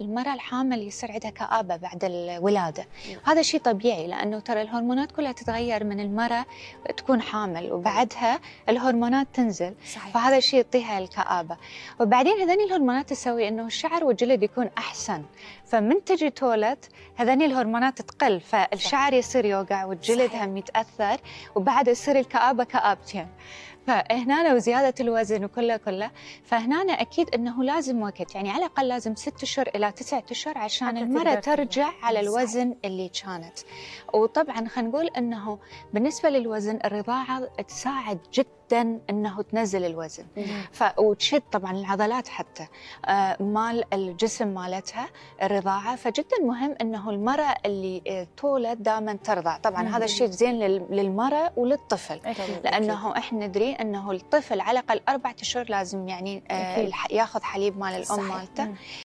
المرأة الحامل يصير عندها كآبة بعد الولادة نعم. هذا شيء طبيعي لأنه ترى الهرمونات كلها تتغير من المرأة تكون حامل وبعدها الهرمونات تنزل صحيح. فهذا الشيء يعطيها الكآبة وبعدين هذني الهرمونات تسوي أنه الشعر والجلد يكون أحسن فمن تجي تولد هذني الهرمونات تقل فالشعر يصير يوقع والجلد صحيح. هم يتأثر وبعد يصير الكآبة كآبتين فهنا وزياده الوزن وكله كله فهنا اكيد انه لازم وقت يعني على الاقل لازم ست اشهر الى تسعة اشهر عشان المراه ترجع على الوزن اللي كانت وطبعا خلينا نقول انه بالنسبه للوزن الرضاعه تساعد جدا جدا انه تنزل الوزن ف... وتشد طبعا العضلات حتى آه، مال الجسم مالتها الرضاعه فجدا مهم انه المراه اللي تولد آه، دائما ترضع طبعا مم. هذا الشيء زين للمراه وللطفل أكيد. لانه أكيد. احنا ندري انه الطفل على الاقل اربع اشهر لازم يعني آه، ياخذ حليب مال الام مالته